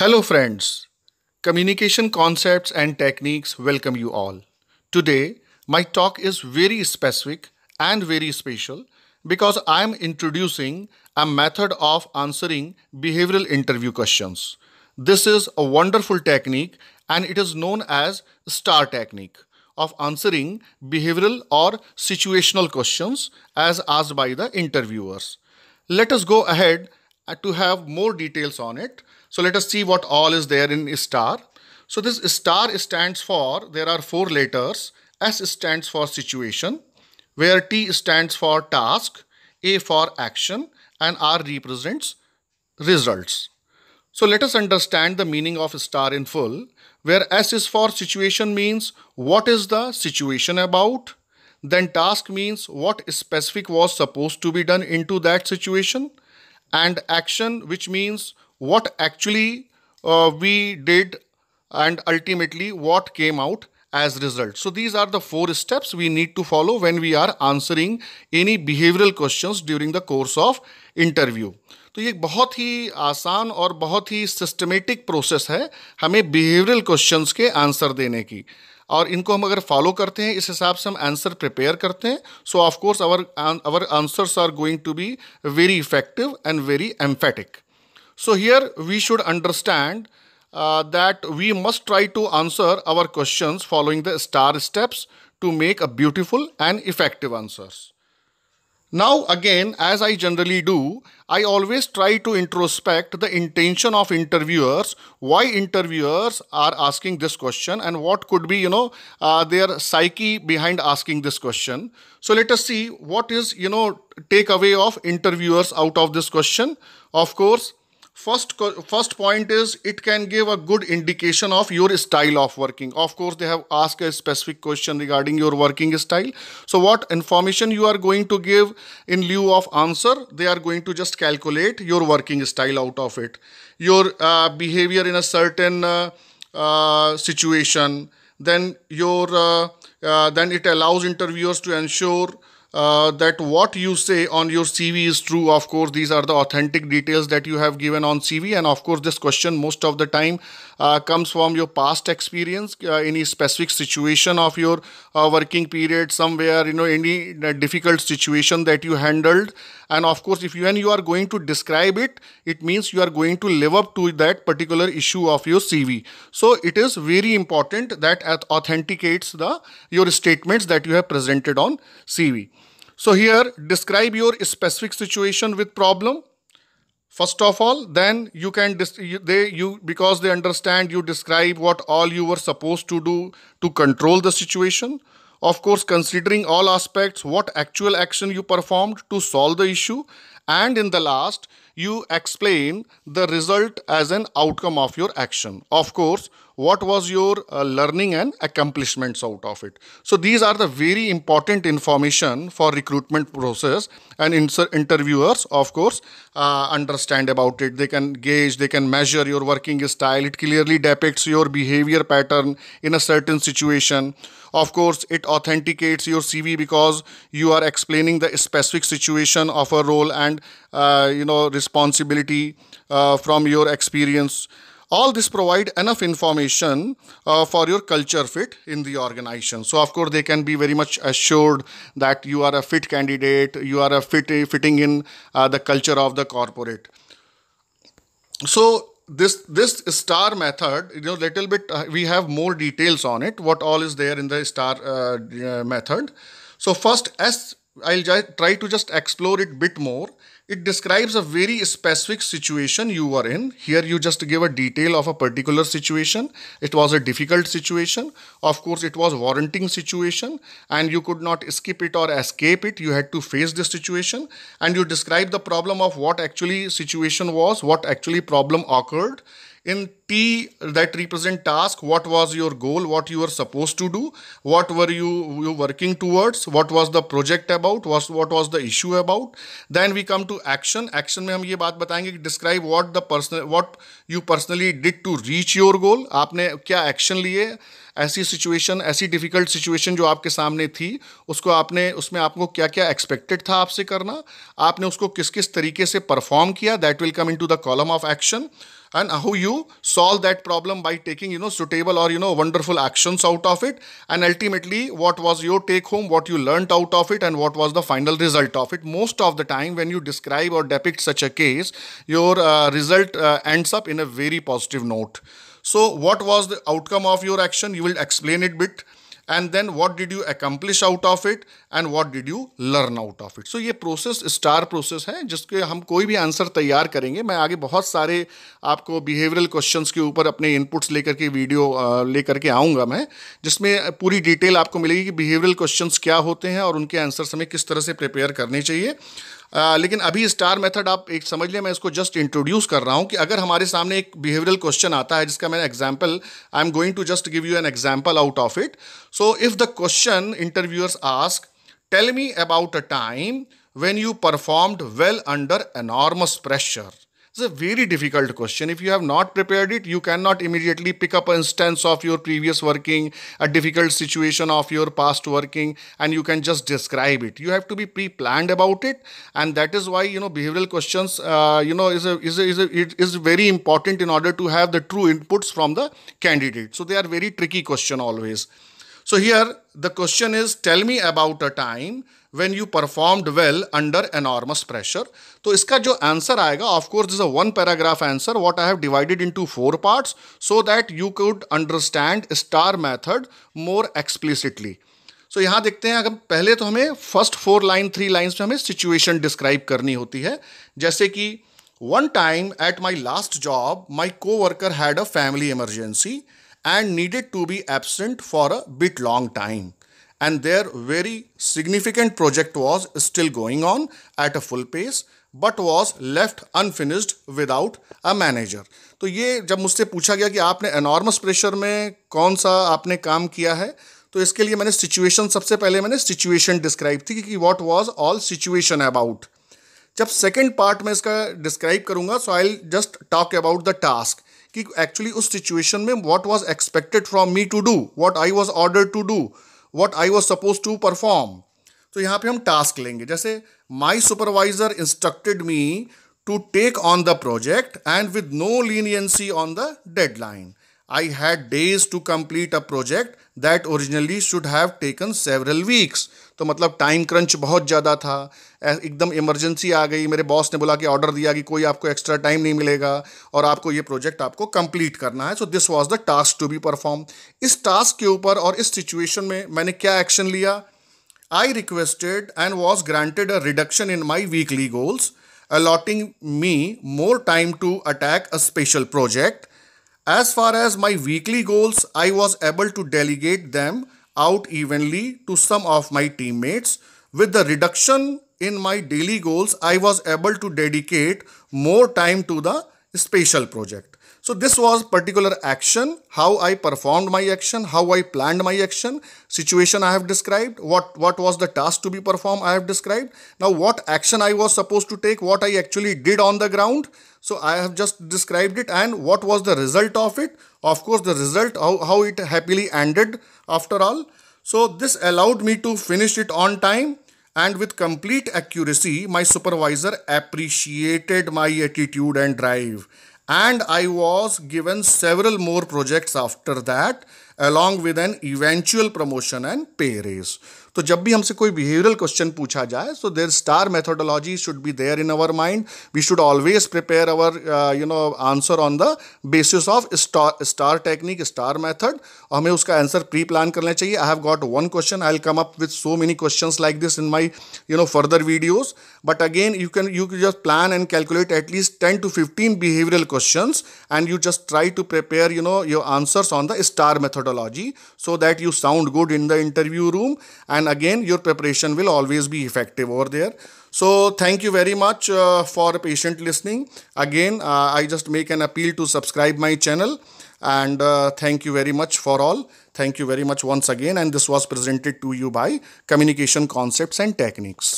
Hello, friends. Communication concepts and techniques welcome you all. Today, my talk is very specific and very special because I am introducing a method of answering behavioral interview questions. This is a wonderful technique and it is known as STAR technique of answering behavioral or situational questions as asked by the interviewers. Let us go ahead uh, to have more details on it. So let us see what all is there in star. So this star stands for, there are four letters. S stands for situation, where T stands for task, A for action, and R represents results. So let us understand the meaning of star in full, where S is for situation means what is the situation about, then task means what specific was supposed to be done into that situation, and action, which means what actually uh, we did and ultimately what came out as result. So these are the four steps we need to follow when we are answering any behavioral questions during the course of interview. तो ये बहुत ही आसान और बहुत ही systematic process है हमें behavioural questions के answer देने की और इनको हम अगर फॉलो करते हैं इस हिसाब से हम आंसर प्रिपेयर करते हैं so of course our our answers are going to be very effective and very emphatic so here we should understand that we must try to answer our question following the star steps to make a beautiful and effective answers Now again, as I generally do, I always try to introspect the intention of interviewers, why interviewers are asking this question and what could be, you know, uh, their psyche behind asking this question. So let us see what is, you know, takeaway of interviewers out of this question. Of course, First, first point is it can give a good indication of your style of working. Of course, they have asked a specific question regarding your working style. So what information you are going to give in lieu of answer, they are going to just calculate your working style out of it. Your uh, behavior in a certain uh, uh, situation, then your uh, uh, then it allows interviewers to ensure uh, that what you say on your CV is true. Of course, these are the authentic details that you have given on CV. And of course, this question most of the time uh, comes from your past experience, uh, any specific situation of your uh, working period somewhere, you know, any uh, difficult situation that you handled. And of course, if you and you are going to describe it, it means you are going to live up to that particular issue of your CV. So it is very important that it authenticates the your statements that you have presented on CV. So here, describe your specific situation with problem First of all, then you can they you because they understand you describe what all you were supposed to do to control the situation. Of course, considering all aspects, what actual action you performed to solve the issue, and in the last, you explain the result as an outcome of your action. Of course, what was your uh, learning and accomplishments out of it so these are the very important information for recruitment process and interviewers of course uh, understand about it they can gauge they can measure your working style it clearly depicts your behavior pattern in a certain situation of course it authenticates your cv because you are explaining the specific situation of a role and uh, you know responsibility uh, from your experience all this provide enough information uh, for your culture fit in the organization so of course they can be very much assured that you are a fit candidate you are a fit fitting in uh, the culture of the corporate so this this star method you know little bit uh, we have more details on it what all is there in the star uh, uh, method so first s I'll try to just explore it bit more. It describes a very specific situation you are in. Here you just give a detail of a particular situation. It was a difficult situation. Of course, it was warranting situation and you could not skip it or escape it. You had to face this situation and you describe the problem of what actually situation was, what actually problem occurred in t that represent task what was your goal what you were supposed to do what were you, you working towards what was the project about was what was the issue about then we come to action action mein hum ye baat batayenge कि describe what the person what you personally did to reach your goal aapne kya action liye ऐसी situation ऐसी difficult situation जो आपके सामने थी उसको आपने उसमें आपको क्या क्या एक्सपेक्टेड था आपसे करना आपने उसको किस किस तरीके से परफॉर्म किया that will come into the column of action and how you solve that problem by taking you know suitable or you know wonderful actions out of it and ultimately what was your take home what you learnt out of it and what was the final result of it most of the time when you describe or depict such a case your uh, result uh, ends up in a very positive note so what was the outcome of your action you will explain it bit and then what did you accomplish out of it and what did you learn out of it so ये process STAR process है जिसके हम कोई भी answer तैयार करेंगे मैं आगे बहुत सारे आपको बिहेवियरल क्वेश्चंस के ऊपर अपने इनपुट्स लेकर के वीडियो लेकर के आऊँगा मैं जिसमें पूरी डिटेल आपको मिलेगी कि बिहेवियरल क्वेश्चंस क्या होते हैं और उनके आंसर्स हमें किस तरह से प्रिपेयर करने चाहिए आ, लेकिन अभी स्टार मेथड आप एक समझ लिया मैं इसको जस्ट इंट्रोड्यूस कर रहा हूँ कि अगर हमारे सामने एक बिहेवियरल क्वेश्चन आता है जिसका मैंने example I am going to just give you an example out of it so if the question interviewers ask tell me about a time when you performed well under enormous pressure It's a very difficult question. If you have not prepared it, you cannot immediately pick up an instance of your previous working, a difficult situation of your past working, and you can just describe it. You have to be pre-planned about it, and that is why you know behavioral questions, uh, you know, is a, is a, is a, it is very important in order to have the true inputs from the candidate. So they are very tricky question always. So here the question is tell me about a time when you performed well under enormous pressure. तो इसका जो answer आएगा of course is a one paragraph answer what I have divided into four parts so that you could understand STAR method more explicitly so यहाँ देखते हैं अगर पहले तो हमें first four line three lines में हमें सिचुएशन डिस्क्राइब करनी होती है जैसे कि one time at my last job my coworker had a family emergency and needed to be absent for a bit long time and their very significant project was still going on at a full pace but was left unfinished without a manager तो ये जब मुझसे पूछा गया कि आपने enormous pressure में कौन सा आपने काम किया है तो इसके लिए मैंने सिचुएशन सबसे पहले मैंने सिचुएशन डिस्क्राइब थी कि what was all situation about जब सेकंड पार्ट में इसका डिस्क्राइब करूंगा so I just talk about the task कि एक्चुअली उस सिचुएशन में what was expected from me to do what I was order to do what I was suppose to perform तो यहाँ पे हम टास्क लेंगे जैसे my supervisor instructed me to take on the project and with no leniency on the deadline I had days to complete a project that originally should have taken several weeks. तो मतलब time crunch बहुत ज़्यादा था एकदम emergency आ गई मेरे boss ने बोला कि ऑर्डर दिया कि कोई आपको एक्स्ट्रा टाइम नहीं मिलेगा और आपको ये प्रोजेक्ट आपको कंप्लीट करना है so this was the task to be perform इस टास्क के ऊपर और इस सिचुएशन में मैंने क्या एक्शन लिया I requested and was granted a reduction in my weekly goals allotting me more time to attack a special project As far as my weekly goals, I was able to delegate them out evenly to some of my teammates. With the reduction in my daily goals, I was able to dedicate more time to the spatial project. So this was particular action, how I performed my action, how I planned my action, situation I have described, what, what was the task to be performed I have described. Now what action I was supposed to take, what I actually did on the ground. So I have just described it and what was the result of it. Of course the result, how, how it happily ended after all. So this allowed me to finish it on time and with complete accuracy, my supervisor appreciated my attitude and drive. And I was given several more projects after that along with an eventual promotion and pay raise. तो जब भी हमसे कोई behavioural question पूछा जाए so there STAR methodology should be there in our mind we should always prepare our you know answer on the basis of STAR technique STAR method और हमें उसका आंसर प्री प्लान करना चाहिए I have got one question I will come up with so many question like this in my you know further videos but again you can you just plan and calculate at least ten to fifteen behavioural question and you just try to prepare you know your answers on the STAR methodology methodology so that you sound good in the interview room and again your preparation will always be effective over there so thank you very much uh, for patient listening again uh, i just make an appeal to subscribe my channel and uh, thank you very much for all thank you very much once again and this was presented to you by communication concepts and techniques